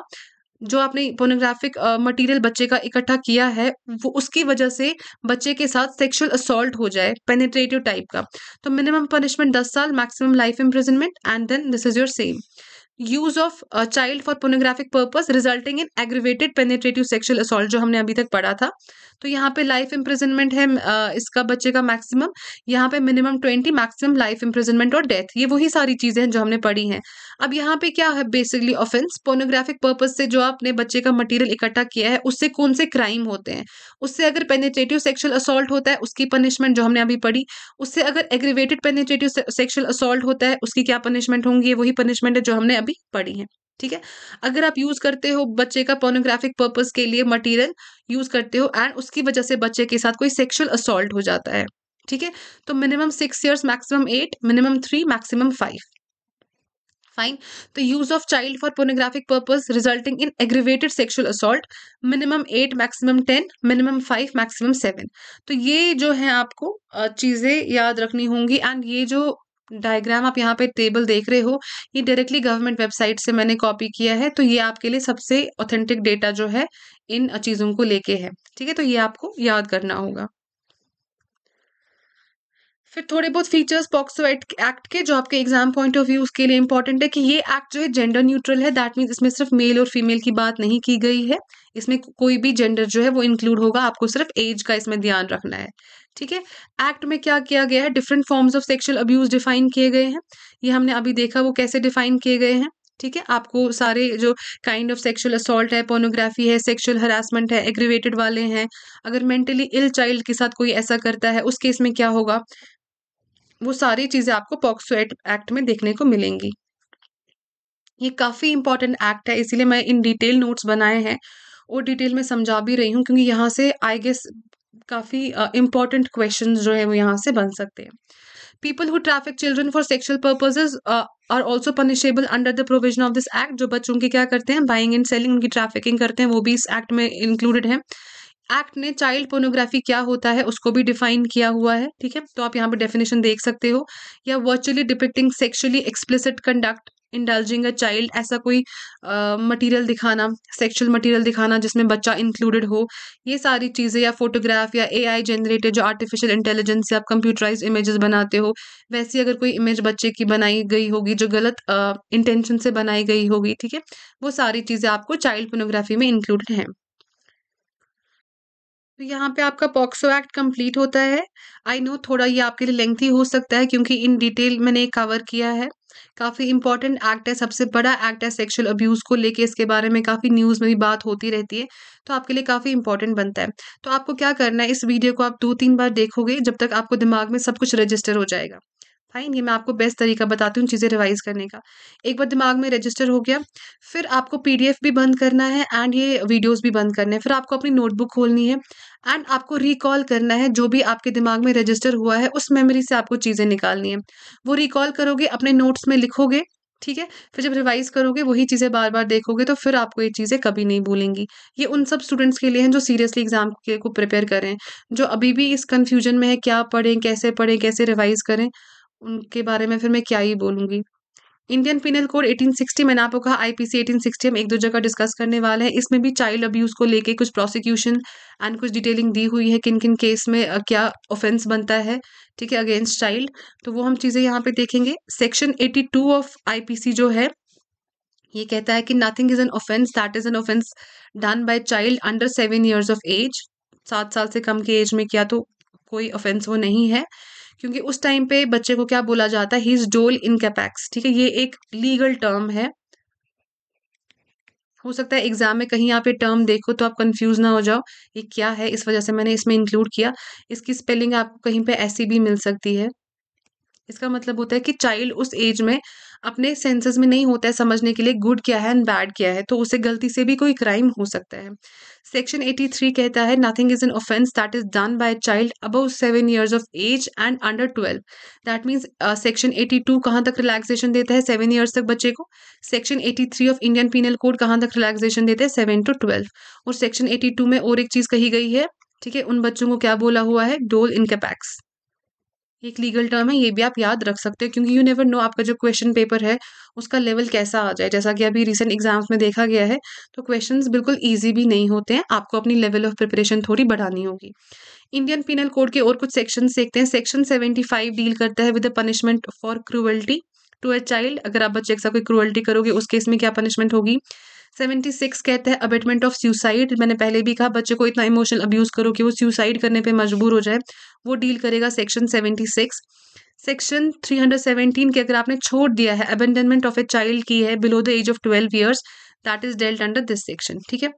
जो आपने पोर्नोग्राफिक मटेरियल बच्चे का इकट्ठा किया है हम्म। वो उसकी वजह से बच्चे के साथ सेक्सुअल असॉल्ट हो जाए पेनिट्रेटिव टाइप का तो मिनिमम पनिशमेंट दस साल maximum life imprisonment and then this is your same use of child for pornographic purpose resulting in aggravated penetrative sexual assault जो हमने अभी तक पढ़ा था तो यहाँ पे लाइफ इम्प्रिजनमेंट है इसका बच्चे का मैक्सिमम यहाँ पे minimum twenty maximum life imprisonment और डेथ ये वही सारी चीज़ें हैं जो हमने पढ़ी हैं अब यहाँ पे क्या है बेसिकली ऑफेंस पोर्नोग्राफिक पर्पज से जो आपने बच्चे का मटेरियल इकट्ठा किया है उससे कौन से क्राइम होते हैं उससे अगर पेनेट्रेटिव सेक्शुअल असॉल्ट होता है उसकी पनिशमेंट जो हमने अभी पढ़ी उससे अगर एग्रीवेटेड पेनेट्रेटिव सेक्शुअल असॉल्ट होता है उसकी क्या पनिशमेंट होंगी वही पनिशमेंट है जो हमने भी पड़ी हैं ठीक है अगर आप यूज करते हो बच्चे का पोर्नोग्राफिक पर्पज के लिए मटीरियल यूज करते हो एंड उसकी वजह से बच्चे के साथ कोई सेक्शुअल असोल्ट हो जाता है ठीक है तो minimum six years maximum eight minimum three maximum five fine तो use of child for pornographic purpose resulting in aggravated sexual assault minimum eight maximum ten minimum five maximum seven तो ये जो है आपको चीज़ें याद रखनी होंगी एंड ये जो डायग्राम आप यहाँ पे टेबल देख रहे हो ये डायरेक्टली गवर्नमेंट वेबसाइट से मैंने कॉपी किया है तो ये आपके लिए सबसे ऑथेंटिक डेटा जो है इन चीज़ों को लेके है ठीक है तो ये आपको याद करना होगा फिर थोड़े बहुत फीचर्स पॉक्सो एक्ट के जो आपके एग्जाम पॉइंट ऑफ व्यू उसके लिए इंपॉर्टेंट है कि ये एक्ट जो है जेंडर न्यूट्रल है दैट मीन्स इसमें सिर्फ मेल और फीमेल की बात नहीं की गई है इसमें कोई भी जेंडर जो है वो इंक्लूड होगा आपको सिर्फ एज का इसमें ध्यान रखना है ठीक है एक्ट में क्या किया गया है different forms of sexual abuse define किए गए हैं ये हमने अभी देखा वो कैसे डिफाइन किए गए हैं ठीक है आपको सारे जो काइंड ऑफ सेक्सुअल असॉल्ट है पोर्नोग्राफी है सेक्सुअल हरासमेंट है एग्रीवेटेड वाले हैं अगर मेंटली इल चाइल्ड के साथ कोई ऐसा करता है उस केस में क्या होगा वो सारी चीज़ें आपको पॉक्सो एक्ट में देखने को मिलेंगी ये काफ़ी इंपॉर्टेंट एक्ट है इसीलिए मैं इन डिटेल नोट्स बनाए हैं और डिटेल में समझा भी रही हूँ क्योंकि यहाँ से आई गेस काफ़ी इंपॉर्टेंट क्वेश्चन जो है वो यहाँ से बन सकते हैं people who traffic children for sexual purposes are also punishable under the provision of this act जो बच्चों की क्या करते हैं बाइंग एंड सेलिंग उनकी ट्रैफिकिंग करते हैं वो भी इस एक्ट में इंक्लूडेड है एक्ट ने चाइल्ड पोर्नोग्राफी क्या होता है उसको भी डिफाइन किया हुआ है ठीक है तो आप यहाँ पर डेफिनेशन देख सकते हो या virtually depicting sexually explicit conduct indulging a child ऐसा कोई मटेरियल uh, दिखाना सेक्सुअल मटेरियल दिखाना जिसमें बच्चा इंक्लूडेड हो ये सारी चीज़ें या फोटोग्राफ या ए आई जनरेटेड जो आर्टिफिशियल इंटेलिजेंस से आप कंप्यूटराइज इमेजेस बनाते हो वैसी अगर कोई इमेज बच्चे की बनाई गई होगी जो गलत इंटेंशन uh, से बनाई गई होगी ठीक है वो सारी चीज़ें आपको चाइल्ड पोनोग्राफी में इंक्लूडेड हैं तो यहाँ पे आपका पॉक्सो एक्ट कंप्लीट होता है आई नो थोड़ा ये आपके लिए लेंथी हो सकता है क्योंकि इन डिटेल मैंने कवर किया है काफ़ी इंपॉर्टेंट एक्ट है सबसे बड़ा एक्ट है सेक्सुअल अब्यूज़ को लेके इसके बारे में काफ़ी न्यूज़ में भी बात होती रहती है तो आपके लिए काफ़ी इंपॉर्टेंट बनता है तो आपको क्या करना है इस वीडियो को आप दो तीन बार देखोगे जब तक आपको दिमाग में सब कुछ रजिस्टर हो जाएगा फाइन ये मैं आपको बेस्ट तरीका बताती हूँ चीज़ें रिवाइज करने का एक बार दिमाग में रजिस्टर हो गया फिर आपको पी भी बंद करना है एंड ये वीडियोज भी बंद करने हैं फिर आपको अपनी नोटबुक खोलनी है एंड आपको रिकॉल करना है जो भी आपके दिमाग में रजिस्टर हुआ है उस मेमोरी से आपको चीज़ें निकालनी है वो रिकॉल करोगे अपने नोट्स में लिखोगे ठीक है फिर जब रिवाइज करोगे वही चीज़ें बार बार देखोगे तो फिर आपको ये चीज़ें कभी नहीं भूलेंगी ये उन सब स्टूडेंट्स के लिए हैं जो सीरियसली एग्जाम के को प्रिपेयर करें जो अभी भी इस कन्फ्यूजन में है क्या पढ़ें कैसे पढ़ें कैसे रिवाइज करें उनके बारे में फिर मैं क्या ही बोलूंगी इंडियन पिनल कोड 1860 मैंने आपको कहा आईपीसी 1860 हम एक दो जगह डिस्कस करने वाले हैं इसमें भी चाइल्ड अब्यूज़ को लेके कुछ प्रोसिक्यूशन एंड कुछ डिटेलिंग दी हुई है किन किन केस में क्या ऑफेंस बनता है ठीक है अगेंस्ट चाइल्ड तो वो हम चीज़ें यहाँ पे देखेंगे सेक्शन 82 ऑफ आईपीसी जो है ये कहता है कि nothing is an offence that is an offence done by child under seven years of age सात साल से कम के एज में किया तो कोई ऑफेंस वो नहीं है क्योंकि उस टाइम पे बच्चे को क्या बोला जाता है ही इज डोल इन कैपैक्स ठीक है ये एक लीगल टर्म है हो सकता है एग्जाम में कहीं आप ये टर्म देखो तो आप कंफ्यूज ना हो जाओ ये क्या है इस वजह से मैंने इसमें इंक्लूड किया इसकी स्पेलिंग आपको कहीं पे ऐसी भी मिल सकती है इसका मतलब होता है कि चाइल्ड उस एज में अपने सेंसेस में नहीं होता है समझने के लिए गुड क्या है एंड बैड क्या है तो उसे गलती से भी कोई क्राइम हो सकता है सेक्शन 83 कहता है nothing is an offence that is done by child above seven years of age and under twelve that means section 82 कहाँ तक रिलैक्सेशन देता है सेवन ईयर्स तक बच्चे को section 83 of Indian penal code कहाँ तक रिलैक्सेशन देता है सेवन टू ट्वेल्व और सेक्शन 82 में और एक चीज़ कही गई है ठीक है उन बच्चों को क्या बोला हुआ है डोल इनकेपैक्स एक लीगल टर्म है ये भी आप याद रख सकते हो क्योंकि यू नेवर नो आपका जो क्वेश्चन पेपर है उसका लेवल कैसा आ जाए जैसा कि अभी रिसेंट एग्जाम्स में देखा गया है तो क्वेश्चन बिल्कुल ईजी भी नहीं होते हैं आपको अपनी लेवल ऑफ प्रिपरेशन थोड़ी बढ़ानी होगी इंडियन पिनल कोड के और कुछ सेक्शन देखते हैं सेक्शन सेवेंटी फाइव डील करता है with punishment for cruelty to a child अगर आप बच्चे के साथ कोई क्रुअल्टी करोगे उस केस में क्या पनिशमेंट होगी सेवेंटी सिक्स कहते हैं अबेटमेंट ऑफ सुसाइड मैंने पहले भी कहा बच्चे को इतना इमोशनल अब्यूज़ करो कि वो सुसाइड करने पे मजबूर हो जाए वो डील करेगा section seventy six section three hundred seventeen के अगर आपने छोड़ दिया है अबेंडनमेंट ऑफ ए चाइल्ड की है below the age of twelve years that is dealt under this section ठीक है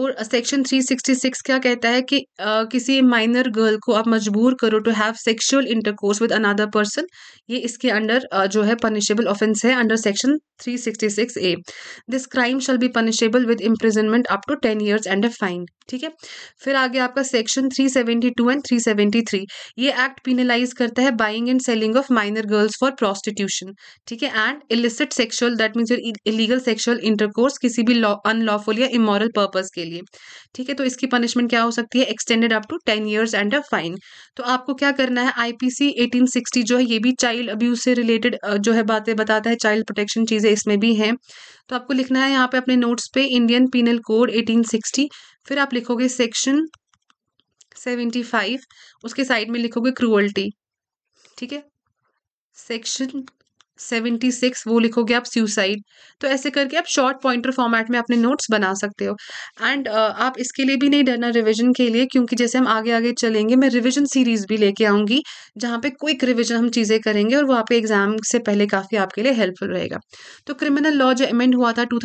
और सेक्शन 366 क्या कहता है कि आ, किसी माइनर गर्ल को आप मजबूर करो to have sexual intercourse with another person ये इसके अंडर जो है पनिशेबल ऑफेंस है under section 366 A this crime shall be punishable with imprisonment up to ten years and a fine ठीक है फिर आगे आपका सेक्शन 372 एंड 373 ये एक्ट पिनलाइज करता है buying and selling of minor girls for prostitution ठीक है and illicit sexual that means illegal sexual intercourse किसी भी अनलॉफुल या इमोरल पर्पज के के लिए ठीक है तो इसकी पनिशमेंट क्या हो सकती है extended up to ten years and a fine तो आपको क्या करना है आईपीसी 1860 जो है ये भी चाइल्ड अब्यूज से रिलेटेड जो है बातें बताता है चाइल्ड प्रोटेक्शन चीज़ें इसमें भी हैं तो आपको लिखना है यहाँ पे अपने नोट्स पे इंडियन पीनल कोड एटीन फिर आप लिखोगे सेक्शन 75 उसके साइड में लिखोगे क्रूअल्टी ठीक है सेक्शन सेवेंटी सिक्स वो लिखोगे आप सुसाइड तो ऐसे करके आप शॉर्ट पॉइंटर फॉर्मेट में अपने नोट्स बना सकते हो एंड uh, आप इसके लिए भी नहीं डरना रिवीजन के लिए क्योंकि जैसे हम आगे आगे चलेंगे मैं रिवीजन सीरीज भी लेके आऊंगी जहां पे क्विक रिवीजन हम चीज़ें करेंगे और वो आपके एग्जाम से पहले काफ़ी आपके लिए हेल्पफुल रहेगा तो क्रिमिनल लॉ जो अमेंड हुआ था टू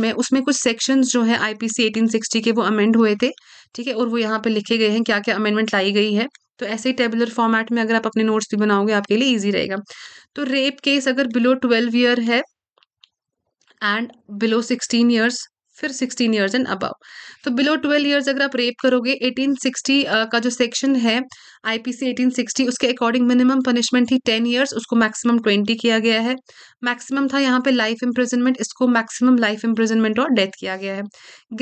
में उसमें कुछ सेक्शंस जो है आईपीसी एटीन के वो अमेंड हुए थे ठीक है और वो यहाँ पे लिखे गए हैं क्या क्या अमेंडमेंट लाई गई है तो ऐसे ही टेबुलर फॉर्मेट में अगर आप अपने नोट्स भी बनाओगे आपके लिए ईजी रहेगा तो रेप केस अगर बिलो ट्वेल्व ईयर है एंड बिलो सिक्सटीन ईयर्स फिर सिक्सटीन ईयर्स एंड अबव तो बिलो ट्वेल्व ईयर्स अगर आप रेप करोगे 1860 का जो सेक्शन है आईपीसी 1860 उसके अकॉर्डिंग मिनिमम पनिशमेंट थी टेन ईयर्स उसको मैक्सिमम ट्वेंटी किया गया है मैक्सिमम था यहाँ पे लाइफ इम्प्रिजनमेंट इसको मैक्सिमम लाइफ इम्प्रिजनमेंट और डेथ किया गया है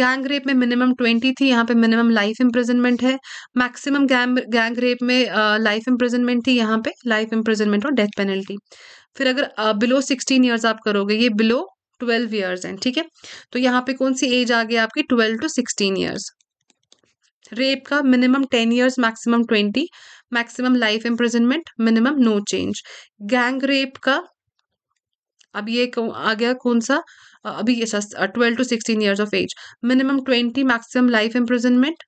गैंग रेप में मिनिमम ट्वेंटी थी यहाँ पे मिनिमम लाइफ इम्प्रिजनमेंट है मैक्सिमम गैंग रेप में लाइफ इम्प्रिजनमेंट थी यहाँ पे लाइफ इम्प्रिजनमेंट और डेथ पेनल्टी फिर अगर बिलो सिक्सटीन ईयर्स आप करोगे ये बिलो ट्वेल्व ईयर्स हैं ठीक है तो यहाँ पे कौन सी एज आ गई आपकी twelve to sixteen years rape का minimum ten years maximum twenty maximum life imprisonment minimum no change gang rape का अब ये आ गया कौन सा अभी ये twelve to sixteen years of age minimum twenty maximum life imprisonment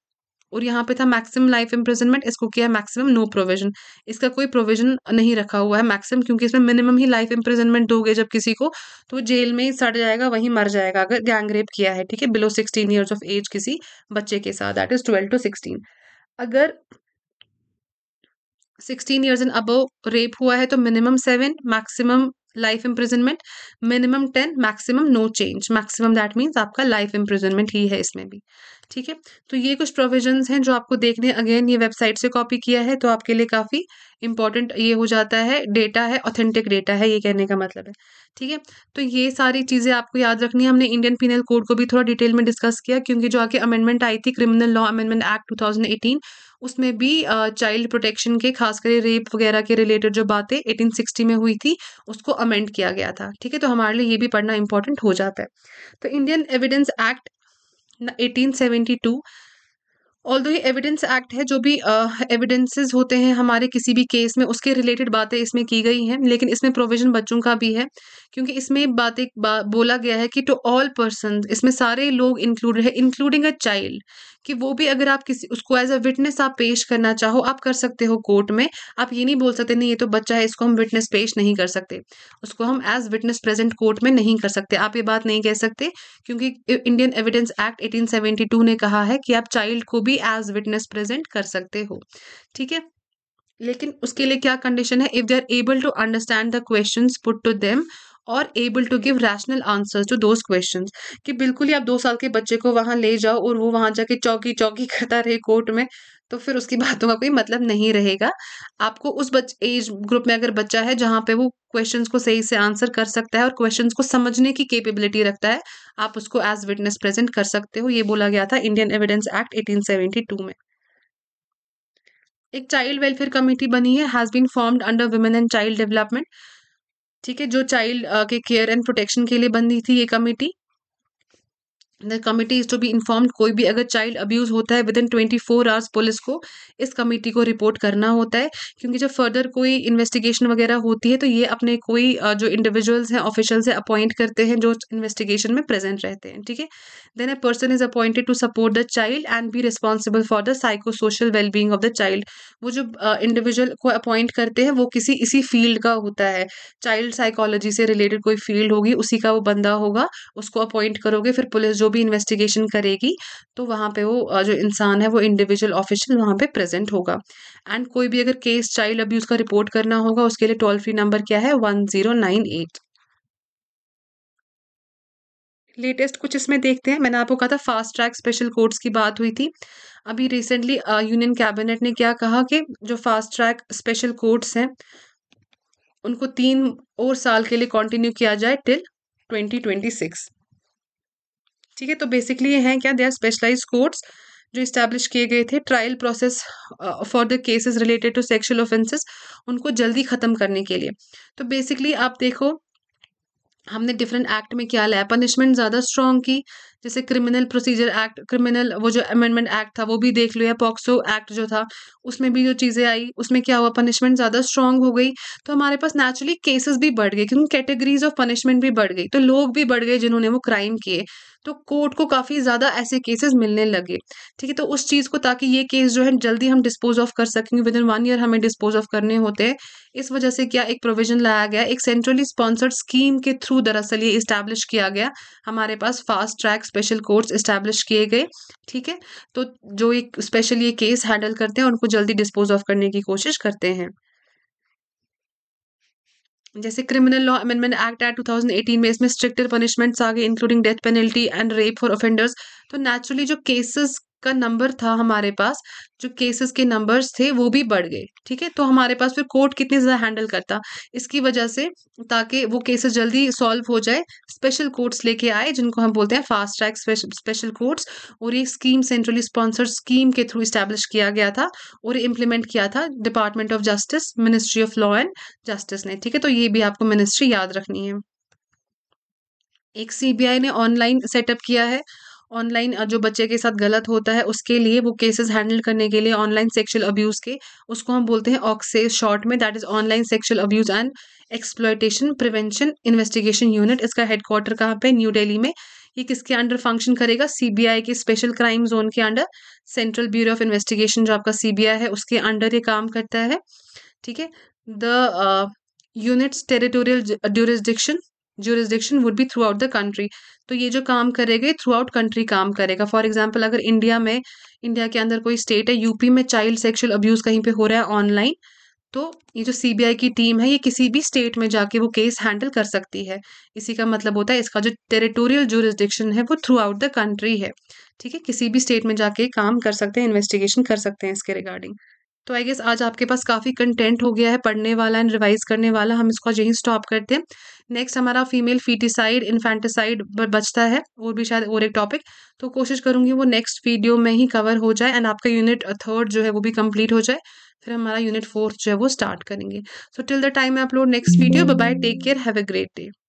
और यहाँ पे था मैक्सिमम लाइफ इम्प्रिजनमेंट इसको किया है मैक्सिमम नो प्रोविजन इसका कोई प्रोविजन नहीं रखा हुआ है मैक्सिमम क्योंकि इसमें मिनिमम ही लाइफ इम्प्रिजनमेंट दोगे जब किसी को तो जेल में ही सड़ जाएगा वहीं मर जाएगा अगर गैंग रेप किया है ठीक है below sixteen years of age किसी बच्चे के साथ that is twelve to sixteen अगर sixteen years and above rape हुआ है तो minimum seven maximum life imprisonment minimum ten maximum no change maximum that means आपका लाइफ इम्प्रिजनमेंट ही है इसमें भी ठीक है तो ये कुछ प्रोविजन हैं जो आपको देखने अगेन ये वेबसाइट से कॉपी किया है तो आपके लिए काफ़ी इंपॉर्टेंट ये हो जाता है डेटा है ऑथेंटिक डेटा है ये कहने का मतलब है ठीक है तो ये सारी चीज़ें आपको याद रखनी है हमने इंडियन पिनल कोड को भी थोड़ा डिटेल में डिस्कस किया क्योंकि जो आगे अमेंडमेंट आई थी criminal law amendment act two उसमें भी चाइल्ड प्रोटेक्शन के खासकर रेप वगैरह के रिलेटेड जो बातें 1860 में हुई थी उसको अमेंड किया गया था ठीक है तो हमारे लिए ये भी पढ़ना इंपॉर्टेंट हो जाता है तो इंडियन एविडेंस एक्ट 1872 ऑल दो ये एविडेंस एक्ट है जो भी एविडेंसेस uh, होते हैं हमारे किसी भी केस में उसके रिलेटेड बातें इसमें की गई हैं लेकिन इसमें प्रोविजन बच्चों का भी है क्योंकि इसमें बातें बा, बोला गया है कि टू ऑल पर्सन इसमें सारे लोग इंक्लूडेड है इंक्लूडिंग अ चाइल्ड कि वो भी अगर आप किसी उसको एज अ विटनेस आप पेश करना चाहो आप कर सकते हो कोर्ट में आप ये नहीं बोल सकते नहीं ये तो बच्चा है इसको हम विटनेस पेश नहीं कर सकते उसको हम एज विटनेस प्रेजेंट कोर्ट में नहीं कर सकते आप ये बात नहीं कह सकते क्योंकि इंडियन एविडेंस एक्ट 1872 ने कहा है कि आप चाइल्ड को भी एज विटनेस प्रेजेंट कर सकते हो ठीक है लेकिन उसके लिए क्या कंडीशन है if they are able to understand the question put to them और able to give rational answer to those question कि बिल्कुल ही आप दो साल के बच्चे को वहाँ ले जाओ और वो वहाँ जाके चौकी चौकी करता रहे कोर्ट में तो फिर उसकी बातों का कोई मतलब नहीं रहेगा आपको उस बच एज ग्रुप में अगर बच्चा है जहाँ पे वो क्वेश्चंस को सही से आंसर कर सकता है और क्वेश्चंस को समझने की कैपेबिलिटी रखता है आप उसको एज विटनेस प्रेजेंट कर सकते हो ये बोला गया था इंडियन एविडेंस एक्ट 1872 में एक चाइल्ड वेलफेयर कमेटी बनी है has been formed under women and child development ठीक है जो चाइल्ड के केयर एंड प्रोटेक्शन के लिए बनी थी ये committee the committee is to be informed कोई भी अगर चाइल्ड अब्यूज होता है within twenty four hours police को इस कमेटी को रिपोर्ट करना होता है क्योंकि जब फर्दर कोई इन्वेस्टिगेशन वगैरह होती है तो ये अपने कोई जो इंडिविजुअल्स हैं ऑफिशियल्स हैं अपॉइंट करते हैं जो इन्वेस्टिगेशन में प्रेजेंट रहते हैं ठीक है then a person is appointed to support the child and be responsible for the psycho social wellbeing of the child वो जो इंडिविजुअल uh, को अपॉइंट करते हैं वो किसी इसी फील्ड का होता है चाइल्ड साइकोलॉजी से रिलेटेड कोई फील्ड होगी उसी का वो बंदा होगा उसको अपॉइंट करोगे फिर पुलिस जो भी इन्वेस्टिगेशन करेगी तो वहाँ पे वो जो इंसान है वो इंडिविजुअल ऑफिशियल वहाँ पे प्रेजेंट होगा एंड कोई भी अगर केस चाइल्ड अब्यूज़ का रिपोर्ट करना होगा उसके लिए टोल फ्री नंबर क्या है one zero nine eight latest कुछ इसमें देखते हैं मैंने आपको कहा था फास्ट ट्रैक स्पेशल कोर्ट्स की बात हुई थी अभी रिसेंटली यूनियन कैबिनेट ने क्या कहा कि जो फास्ट ट्रैक स्पेशल कोर्ट्स हैं उनको तीन और साल के लिए कंटिन्यू किया जाए टिल 2026 ठीक है तो बेसिकली ये हैं क्या दे आर स्पेशलाइज कोर्ट्स जो इस्टेब्लिश किए गए थे trial process for the cases related to sexual offences उनको जल्दी ख़त्म करने के लिए तो बेसिकली आप देखो हमने डिफरेंट एक्ट में क्या लाया पनिशमेंट ज़्यादा स्ट्रॉन्ग की जैसे क्रिमिनल प्रोसीजर एक्ट क्रिमिनल वो जो अमेंडमेंट एक्ट था वो भी देख लो या पॉक्सो एक्ट जो था उसमें भी जो चीज़ें आई उसमें क्या हुआ पनिशमेंट ज़्यादा स्ट्रॉन्ग हो गई तो हमारे पास नेचुरली केसेस भी बढ़ गए क्योंकि कैटेगरीज ऑफ पनिशमेंट भी बढ़ गई तो लोग भी बढ़ गए जिन्होंने वो क्राइम किए तो कोर्ट को काफ़ी ज़्यादा ऐसे केसेस मिलने लगे ठीक है तो उस चीज़ को ताकि ये केस जो है जल्दी हम डिस्पोज ऑफ कर सकेंगे विद इन वन ईयर हमें डिस्पोज ऑफ करने होते हैं इस वजह से क्या एक प्रोविजन लाया गया एक सेंट्रली स्पॉन्सर्ड स्कीम के थ्रू दरअसल ये इस्टेब्लिश किया गया हमारे पास fast track special courts establish किए गए ठीक है तो जो एक स्पेशल ये केस हैंडल करते हैं उनको जल्दी डिस्पोज ऑफ करने की कोशिश करते हैं जैसे criminal law amendment act at 2018 में इसमें स्ट्रिक्टर पनिशमेंट्स आ गए including death penalty and rape for offenders तो नेचुरली जो केसेस का नंबर था हमारे पास जो केसेस के नंबर्स थे वो भी बढ़ गए ठीक है तो हमारे पास फिर कोर्ट कितने ज़्यादा हैंडल करता इसकी वजह से ताकि वो केसेस जल्दी सॉल्व हो जाए स्पेशल कोर्ट्स लेके आए जिनको हम बोलते हैं फास्ट ट्रैक स्पेशल कोर्ट्स और ये स्कीम सेंट्रली स्पॉन्सर्ड स्कीम के थ्रू इस्टेब्लिश किया गया था और इम्प्लीमेंट किया था department of justice ministry of law and justice ने ठीक है तो ये भी आपको मिनिस्ट्री याद रखनी है एक सीबीआई ने ऑनलाइन सेटअप किया है ऑनलाइन जो बच्चे के साथ गलत होता है उसके लिए वो केसेस हैंडल करने के लिए ऑनलाइन सेक्शुअल अब्यूज़ के उसको हम बोलते हैं ऑक्से शॉर्ट में that is online sexual abuse and exploitation prevention investigation unit इसका हेडक्वार्टर कहाँ पे न्यू डेली में ये किसके अंडर फंक्शन करेगा सीबीआई के स्पेशल क्राइम जोन के under central bureau of investigation जो आपका सीबीआई है उसके अंडर ये काम करता है ठीक है the units territorial jurisdiction jurisdiction would be throughout the country तो ये जो काम करेगा ये थ्रू आउट कंट्री काम करेगा फॉर एग्जाम्पल अगर इंडिया में इंडिया के अंदर कोई स्टेट है यूपी में चाइल्ड सेक्शुअल अब्यूज़ कहीं पे हो रहा है ऑनलाइन तो ये जो सीबीआई की टीम है ये किसी भी स्टेट में जाके वो केस हैंडल कर सकती है इसी का मतलब होता है इसका जो टेरिटोरियल जोरिस्डिक्शन है वो थ्रू आउट द कंट्री है ठीक है किसी भी स्टेट में जाके काम कर सकते हैं इन्वेस्टिगेशन कर सकते हैं इसके रिगार्डिंग तो आई गेस आज आपके पास काफ़ी कंटेंट हो गया है पढ़ने वाला एंड रिवाइज करने वाला हम इसको यहीं स्टॉप करते हैं नेक्स्ट हमारा फीमेल फीटिसाइड इन्फेंटिसाइड बचता है और भी शायद और एक टॉपिक तो कोशिश करूँगी वो नेक्स्ट वीडियो में ही कवर हो जाए एंड आपका यूनिट थर्ड जो है वो भी कंप्लीट हो जाए फिर हमारा यूनिट फोर्थ जो है वो स्टार्ट करेंगे so till the time I upload next video bye take care have a great day